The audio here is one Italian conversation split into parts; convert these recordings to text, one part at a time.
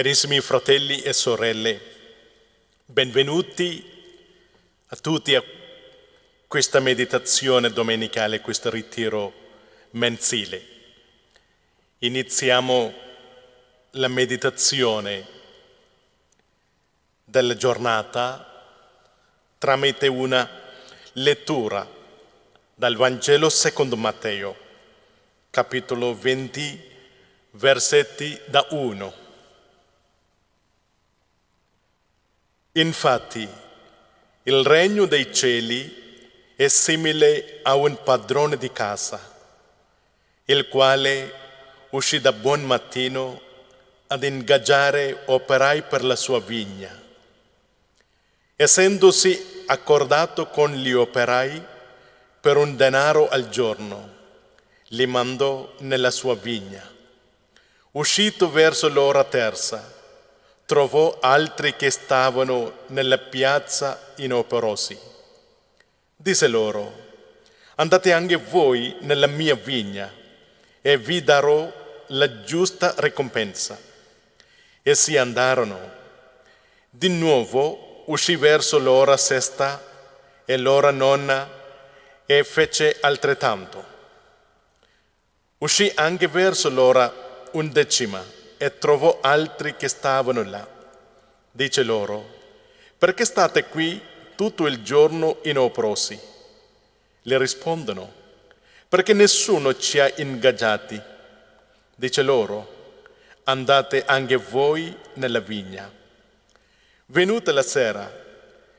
Carissimi fratelli e sorelle, benvenuti a tutti a questa meditazione domenicale, questo ritiro mensile. Iniziamo la meditazione della giornata tramite una lettura dal Vangelo secondo Matteo, capitolo 20, versetti da 1 Infatti, il regno dei cieli è simile a un padrone di casa, il quale uscì da buon mattino ad ingaggiare operai per la sua vigna. Essendosi accordato con gli operai per un denaro al giorno, li mandò nella sua vigna. Uscito verso l'ora terza, trovò altri che stavano nella piazza inoperosi. Disse loro, andate anche voi nella mia vigna e vi darò la giusta ricompensa. E si andarono. Di nuovo uscì verso l'ora sesta e l'ora nonna e fece altrettanto. Uscì anche verso l'ora undecima e trovò altri che stavano là. Dice loro, perché state qui tutto il giorno in inopprosi? Le rispondono, perché nessuno ci ha ingaggiati. Dice loro, andate anche voi nella vigna. Venuta la sera,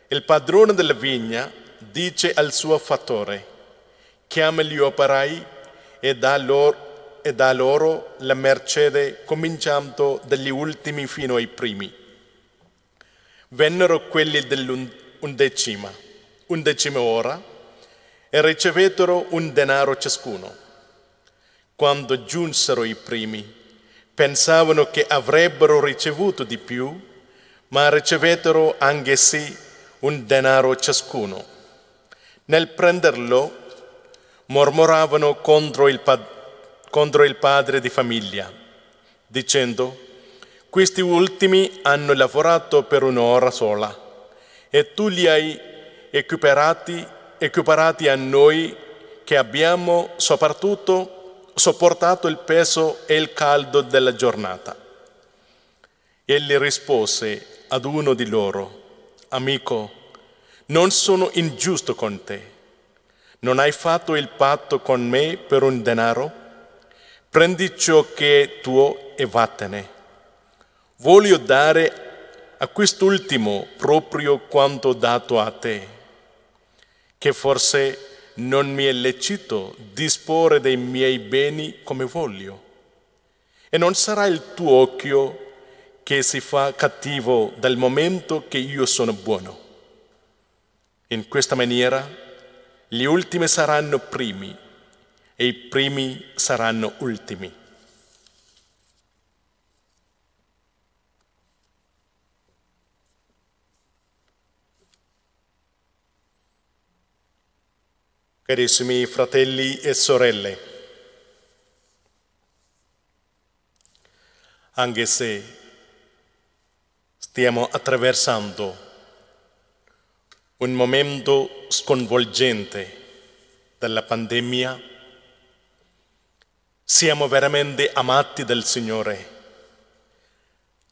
il padrone della vigna dice al suo fattore, chiama gli operai e dà loro e da loro la mercede cominciando dagli ultimi fino ai primi. Vennero quelli dell'undecima, undecima ora, e ricevettero un denaro ciascuno. Quando giunsero i primi, pensavano che avrebbero ricevuto di più, ma ricevettero anche sì un denaro ciascuno. Nel prenderlo, mormoravano contro il padrone contro il padre di famiglia, dicendo, questi ultimi hanno lavorato per un'ora sola e tu li hai equiparati, equiparati a noi che abbiamo soprattutto sopportato il peso e il caldo della giornata. Egli rispose ad uno di loro, amico, non sono ingiusto con te. Non hai fatto il patto con me per un denaro? Prendi ciò che è tuo e vattene. Voglio dare a quest'ultimo proprio quanto dato a te, che forse non mi è lecito disporre dei miei beni come voglio. E non sarà il tuo occhio che si fa cattivo dal momento che io sono buono. In questa maniera gli ultimi saranno primi e i primi saranno ultimi. Carissimi fratelli e sorelle, anche se stiamo attraversando un momento sconvolgente della pandemia, siamo veramente amati dal Signore.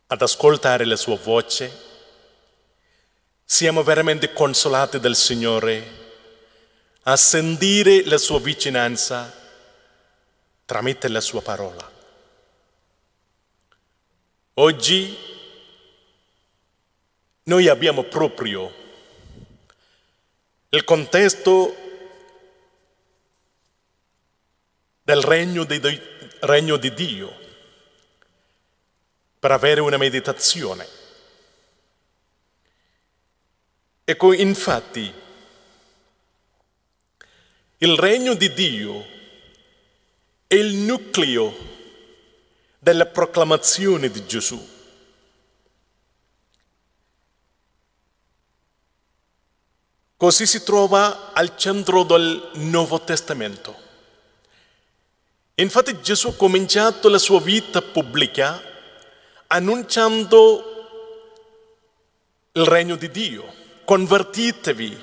Ad ascoltare la sua voce, siamo veramente consolati dal Signore. A sentire la sua vicinanza tramite la sua parola. Oggi noi abbiamo proprio il contesto del regno di, di, regno di Dio, per avere una meditazione. Ecco, infatti, il regno di Dio è il nucleo della proclamazione di Gesù. Così si trova al centro del Nuovo Testamento. Infatti Gesù ha cominciato la sua vita pubblica annunciando il regno di Dio. Convertitevi,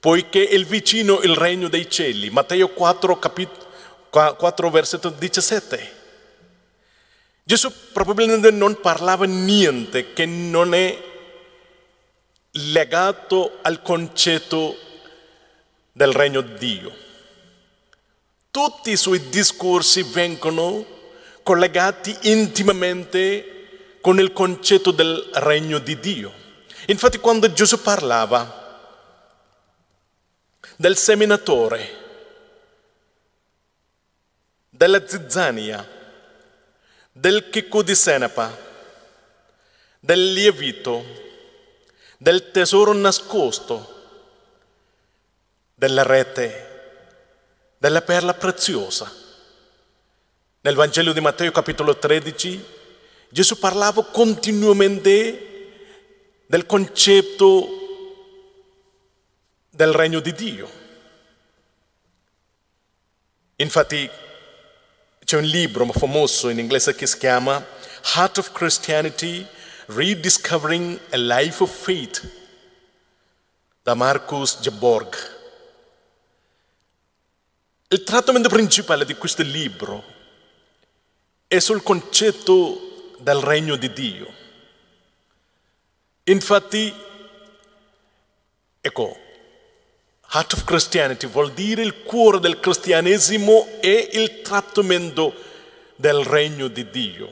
poiché il vicino il regno dei cieli. Matteo 4, capitolo 4, versetto 17. Gesù probabilmente non parlava niente che non è legato al concetto del regno di Dio. Tutti i suoi discorsi vengono collegati intimamente con il concetto del regno di Dio. Infatti quando Gesù parlava del seminatore, della zizzania, del chicco di senapa, del lievito, del tesoro nascosto, della rete, della perla preziosa. Nel Vangelo di Matteo capitolo 13 Gesù parlava continuamente del concetto del regno di Dio. Infatti c'è un libro famoso in inglese che si chiama Heart of Christianity, Rediscovering a Life of Faith da Marcus Geborg. Il trattamento principale di questo libro è sul concetto del regno di Dio. Infatti, ecco, Heart of Christianity vuol dire il cuore del cristianesimo e il trattamento del regno di Dio.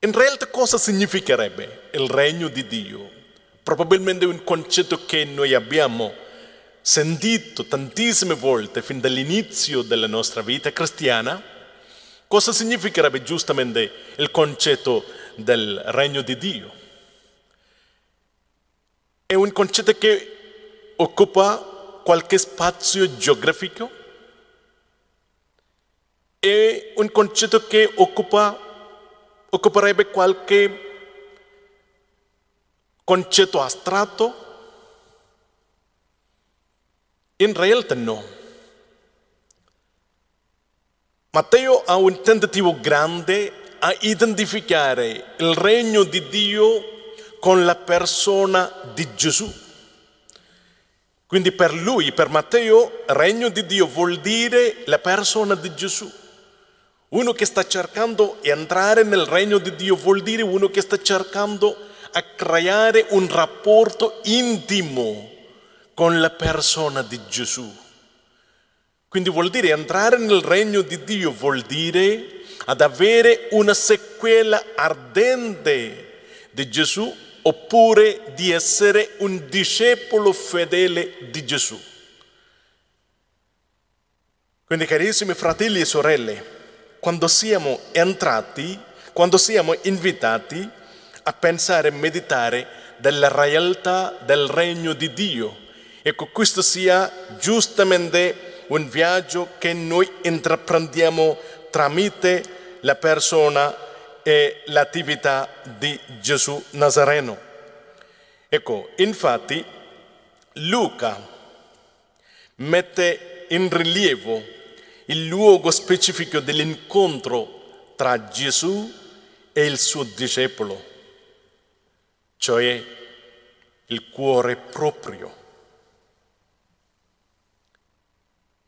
In realtà cosa significherebbe il regno di Dio? Probabilmente un concetto che noi abbiamo sentito tantissime volte fin dall'inizio della nostra vita cristiana, cosa significherebbe giustamente il concetto del regno di Dio. È un concetto che occupa qualche spazio geografico, è un concetto che occupa, occuperebbe qualche concetto astratto in realtà no. Matteo ha un tentativo grande a identificare il regno di Dio con la persona di Gesù. Quindi per lui, per Matteo, regno di Dio vuol dire la persona di Gesù. Uno che sta cercando di entrare nel regno di Dio vuol dire uno che sta cercando di creare un rapporto intimo con la persona di Gesù. Quindi vuol dire entrare nel regno di Dio, vuol dire ad avere una sequela ardente di Gesù oppure di essere un discepolo fedele di Gesù. Quindi carissimi fratelli e sorelle, quando siamo entrati, quando siamo invitati a pensare e meditare della realtà del regno di Dio, Ecco, questo sia giustamente un viaggio che noi intraprendiamo tramite la persona e l'attività di Gesù Nazareno. Ecco, infatti Luca mette in rilievo il luogo specifico dell'incontro tra Gesù e il suo discepolo, cioè il cuore proprio.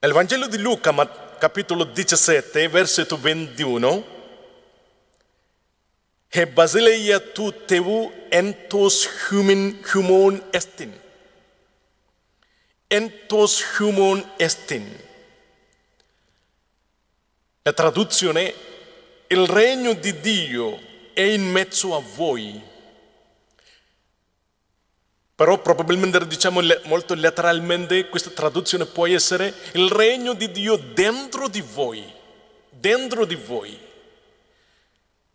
Nel Vangelo di Luca, capitolo 17, versetto 21, He basileia tu tevu entos humin humon estin. Entos humon estin. La traduzione, il regno di Dio è in mezzo a voi. Però probabilmente diciamo molto letteralmente questa traduzione può essere il regno di Dio dentro di voi, dentro di voi.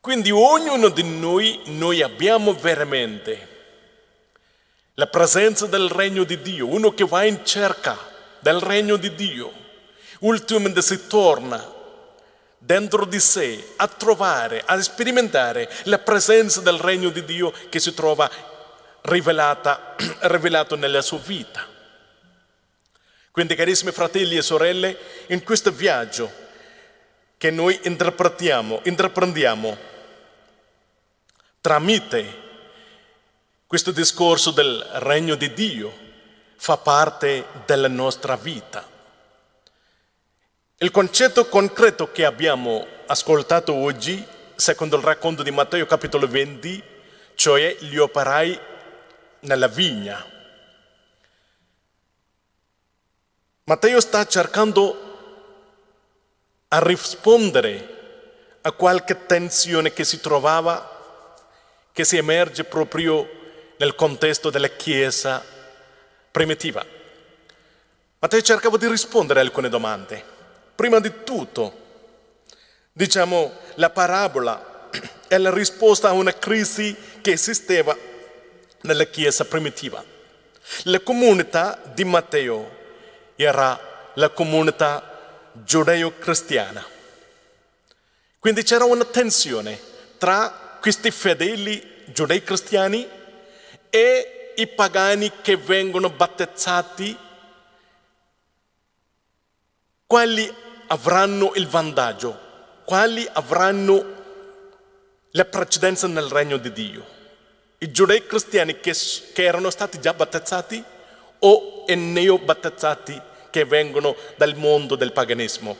Quindi ognuno di noi, noi abbiamo veramente la presenza del regno di Dio, uno che va in cerca del regno di Dio, ultimamente si torna dentro di sé a trovare, a sperimentare la presenza del regno di Dio che si trova rivelata, rivelato nella sua vita. Quindi carissimi fratelli e sorelle, in questo viaggio che noi interpretiamo, intraprendiamo tramite questo discorso del regno di Dio, fa parte della nostra vita. Il concetto concreto che abbiamo ascoltato oggi, secondo il racconto di Matteo capitolo 20, cioè gli operai nella vigna. Matteo sta cercando a rispondere a qualche tensione che si trovava, che si emerge proprio nel contesto della Chiesa primitiva. Matteo cercava di rispondere a alcune domande. Prima di tutto, diciamo, la parabola è la risposta a una crisi che esisteva nella Chiesa primitiva. La comunità di Matteo era la comunità giudeo-cristiana. Quindi c'era una tensione tra questi fedeli giudei-cristiani e i pagani che vengono battezzati, quali avranno il vantaggio, quali avranno la precedenza nel regno di Dio. I giudei cristiani che, che erano stati già battezzati o i neobattezzati che vengono dal mondo del paganismo.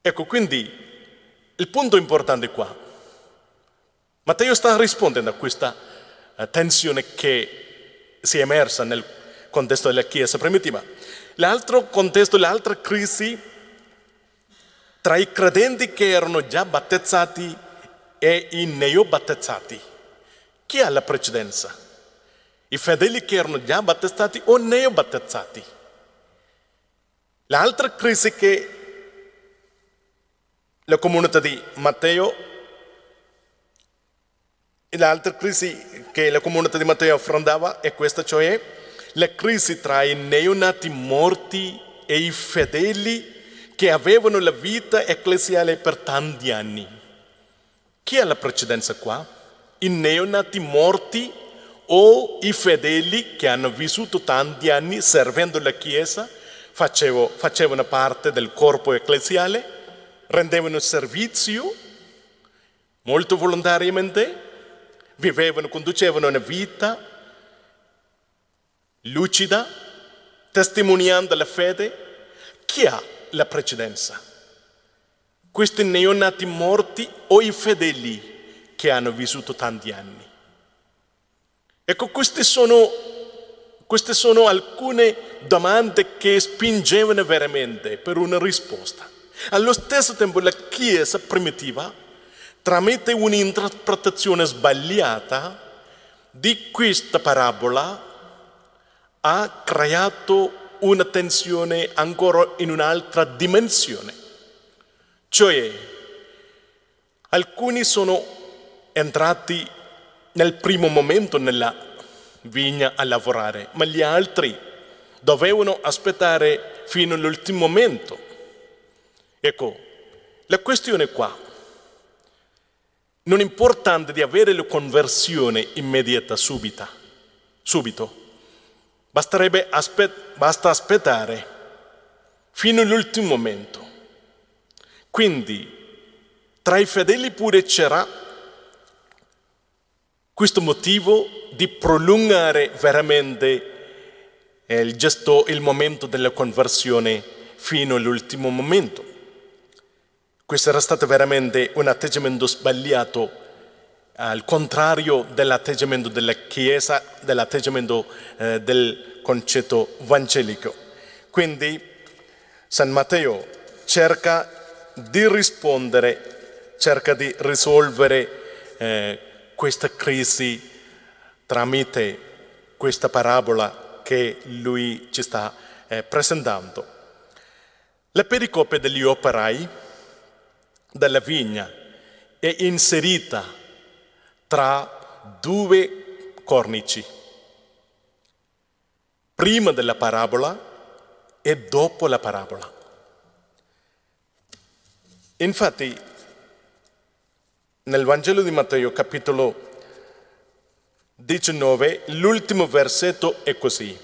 Ecco, quindi il punto importante qua. Matteo sta rispondendo a questa eh, tensione che si è emersa nel contesto della Chiesa primitiva. L'altro contesto, l'altra crisi tra i credenti che erano già battezzati e i neobattezzati chi ha la precedenza? I fedeli che erano già battezzati o neobattezzati. L'altra crisi che la comunità di Matteo, l'altra crisi che la comunità di Matteo affrontava è questa, cioè la crisi tra i neonati morti e i fedeli che avevano la vita ecclesiale per tanti anni. Chi ha la precedenza qua? i neonati morti o i fedeli che hanno vissuto tanti anni servendo la Chiesa, facevo, facevano parte del corpo ecclesiale, rendevano servizio molto volontariamente, vivevano, conducevano una vita lucida, testimoniando la fede. Chi ha la precedenza? Questi neonati morti o i fedeli? che hanno vissuto tanti anni. Ecco, queste sono, queste sono alcune domande che spingevano veramente per una risposta. Allo stesso tempo la Chiesa primitiva, tramite un'interpretazione sbagliata di questa parabola, ha creato una tensione ancora in un'altra dimensione. Cioè, alcuni sono entrati nel primo momento nella vigna a lavorare, ma gli altri dovevano aspettare fino all'ultimo momento. Ecco, la questione qua, non è importante di avere la conversione immediata, subita, subito. Basterebbe aspet basta aspettare fino all'ultimo momento. Quindi, tra i fedeli pure c'era questo motivo di prolungare veramente eh, il gesto, il momento della conversione fino all'ultimo momento. Questo era stato veramente un atteggiamento sbagliato, al contrario dell'atteggiamento della Chiesa, dell'atteggiamento eh, del concetto evangelico. Quindi San Matteo cerca di rispondere, cerca di risolvere eh, questa crisi tramite questa parabola che lui ci sta eh, presentando. La pericope degli operai della vigna è inserita tra due cornici, prima della parabola e dopo la parabola. Infatti nel Vangelo di Matteo capitolo 19 l'ultimo versetto è così,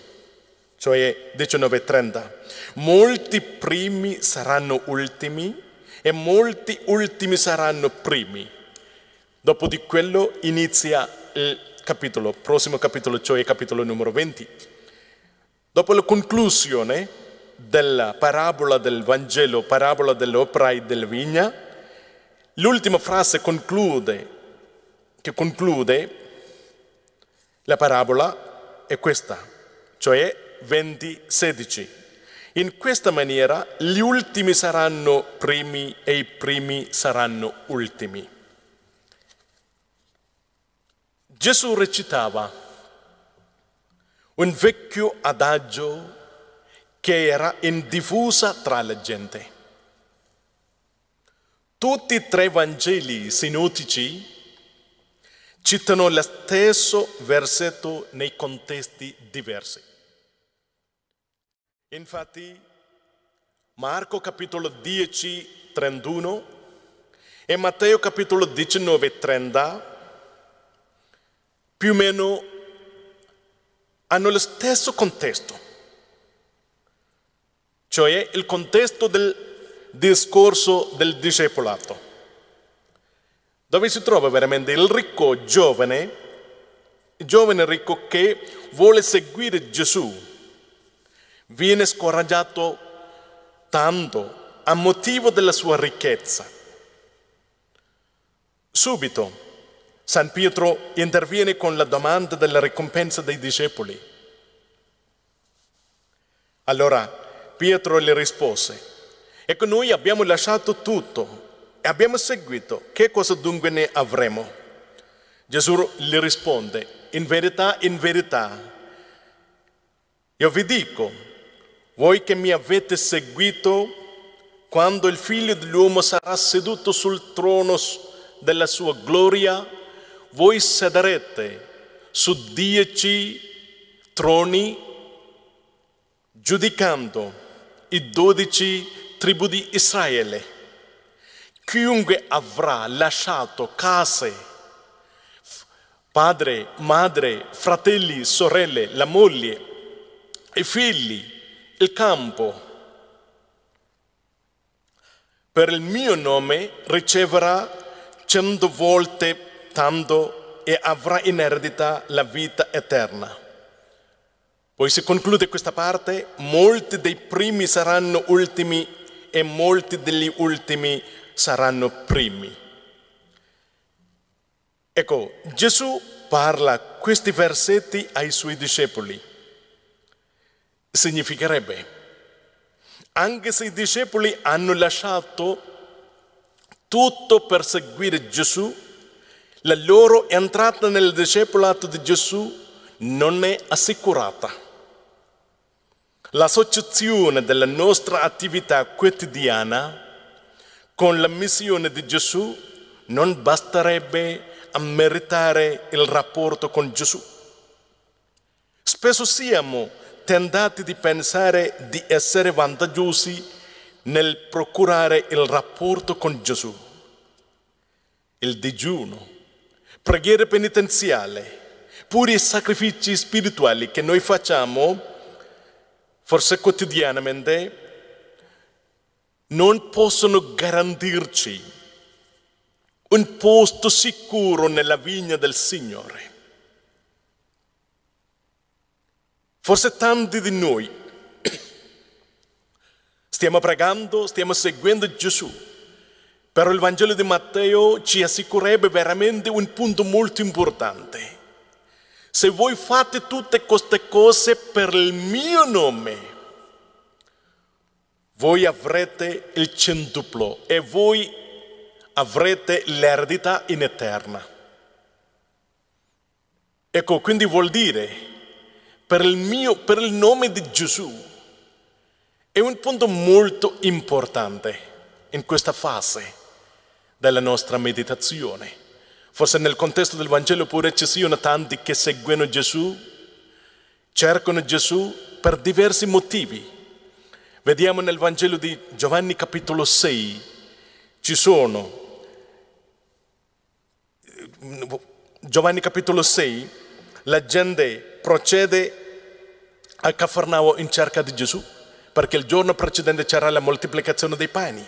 cioè 19.30. Molti primi saranno ultimi e molti ultimi saranno primi. Dopo di quello inizia il capitolo, prossimo capitolo, cioè capitolo numero 20. Dopo la conclusione della parabola del Vangelo, parabola e della vigna, L'ultima frase conclude, che conclude la parabola è questa, cioè 20-16. In questa maniera gli ultimi saranno primi e i primi saranno ultimi. Gesù recitava un vecchio adagio che era in diffusa tra la gente. Tutti e tre Vangeli sinottici citano lo stesso versetto nei contesti diversi. Infatti, Marco capitolo 10, 31 e Matteo capitolo 19, 30 più o meno hanno lo stesso contesto, cioè il contesto del discorso del discepolato, dove si trova veramente il ricco giovane, giovane ricco che vuole seguire Gesù, viene scoraggiato tanto a motivo della sua ricchezza. Subito San Pietro interviene con la domanda della ricompensa dei discepoli. Allora Pietro le rispose, Ecco, noi abbiamo lasciato tutto e abbiamo seguito. Che cosa dunque ne avremo? Gesù gli risponde, in verità, in verità, io vi dico, voi che mi avete seguito, quando il figlio dell'uomo sarà seduto sul trono della sua gloria, voi sederete su dieci troni giudicando i dodici troni tribù di Israele, chiunque avrà lasciato case, padre, madre, fratelli, sorelle, la moglie, i figli, il campo, per il mio nome riceverà cento volte tanto e avrà in eredità la vita eterna. Poi si conclude questa parte, molti dei primi saranno ultimi e molti degli ultimi saranno primi. Ecco, Gesù parla questi versetti ai suoi discepoli. Significherebbe, anche se i discepoli hanno lasciato tutto per seguire Gesù, la loro entrata nel discepolato di Gesù non è assicurata l'associazione della nostra attività quotidiana con la missione di Gesù non basterebbe a meritare il rapporto con Gesù. Spesso siamo tentati di pensare di essere vantaggiosi nel procurare il rapporto con Gesù. Il digiuno, preghiere penitenziali, pure i sacrifici spirituali che noi facciamo forse quotidianamente, non possono garantirci un posto sicuro nella vigna del Signore. Forse tanti di noi stiamo pregando, stiamo seguendo Gesù, però il Vangelo di Matteo ci assicurerebbe veramente un punto molto importante. Se voi fate tutte queste cose per il mio nome, voi avrete il centuplo e voi avrete l'eredità in eterna. Ecco, quindi vuol dire, per il, mio, per il nome di Gesù, è un punto molto importante in questa fase della nostra meditazione. Forse nel contesto del Vangelo pure ci siano tanti che seguono Gesù, cercano Gesù per diversi motivi. Vediamo nel Vangelo di Giovanni capitolo 6, ci sono Giovanni capitolo 6, la gente procede a Cafarnao in cerca di Gesù, perché il giorno precedente c'era la moltiplicazione dei pani.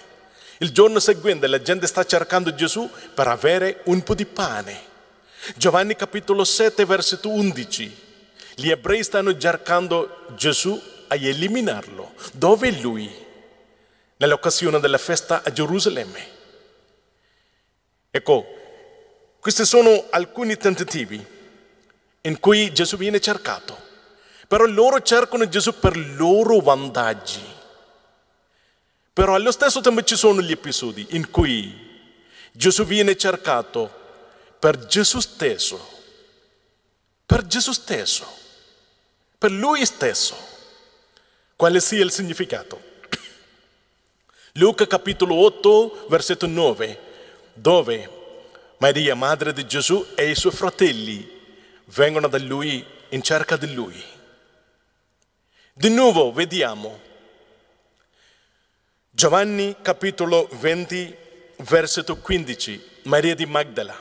Il giorno seguente la gente sta cercando Gesù per avere un po' di pane. Giovanni capitolo 7 versetto 11. Gli ebrei stanno cercando Gesù a eliminarlo. Dove è lui? Nell'occasione della festa a Gerusalemme. Ecco, questi sono alcuni tentativi in cui Gesù viene cercato. Però loro cercano Gesù per loro vantaggi. Però allo stesso tempo ci sono gli episodi in cui Gesù viene cercato per Gesù stesso, per Gesù stesso, per lui stesso, quale sia il significato. Luca capitolo 8, versetto 9, dove Maria, madre di Gesù, e i suoi fratelli vengono da lui in cerca di lui. Di nuovo vediamo Giovanni capitolo 20, versetto 15, Maria di Magdala.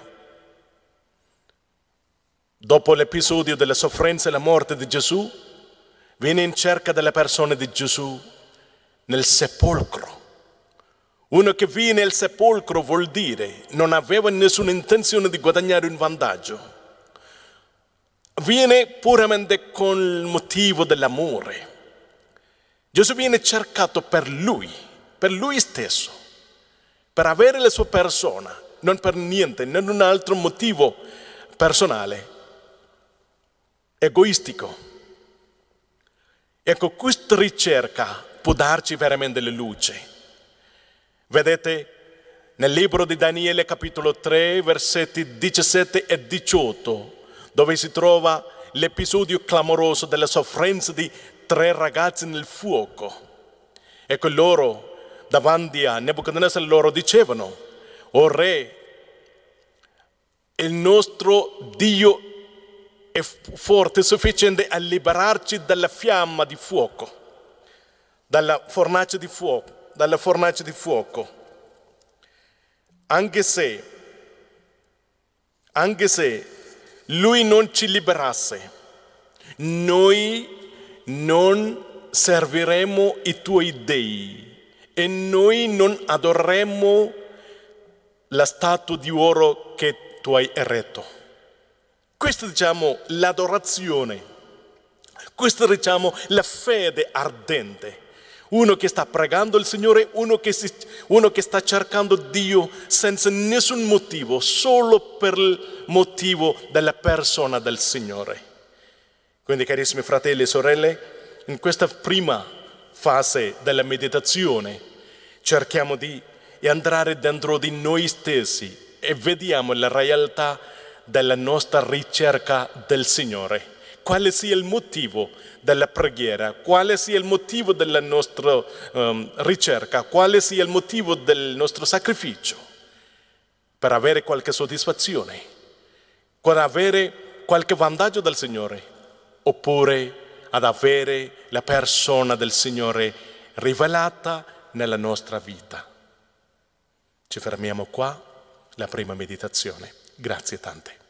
Dopo l'episodio della sofferenza e la morte di Gesù, viene in cerca della persona di Gesù nel sepolcro. Uno che viene al sepolcro vuol dire non aveva nessuna intenzione di guadagnare un vantaggio. Viene puramente con il motivo dell'amore. Gesù viene cercato per lui per lui stesso, per avere la sua persona, non per niente, non un altro motivo personale, egoistico. Ecco, questa ricerca può darci veramente la luce. Vedete, nel libro di Daniele capitolo 3, versetti 17 e 18, dove si trova l'episodio clamoroso della sofferenza di tre ragazzi nel fuoco. Ecco loro davanti a Nebuchadnezzar loro dicevano, o oh re, il nostro Dio è forte, sufficiente a liberarci dalla fiamma di fuoco, dalla fornace di fuoco, dalla fornace di fuoco. Anche se, anche se lui non ci liberasse, noi non serviremo i tuoi dei e noi non adoreremo la statua di oro che tu hai eretto. Questa diciamo l'adorazione, questa diciamo la fede ardente. Uno che sta pregando il Signore, uno che, si, uno che sta cercando Dio senza nessun motivo, solo per il motivo della persona del Signore. Quindi carissimi fratelli e sorelle, in questa prima fase della meditazione, cerchiamo di andare dentro di noi stessi e vediamo la realtà della nostra ricerca del Signore. Quale sia il motivo della preghiera, quale sia il motivo della nostra um, ricerca, quale sia il motivo del nostro sacrificio per avere qualche soddisfazione, per avere qualche vantaggio dal Signore, oppure ad avere la persona del Signore rivelata nella nostra vita. Ci fermiamo qua, la prima meditazione. Grazie tante.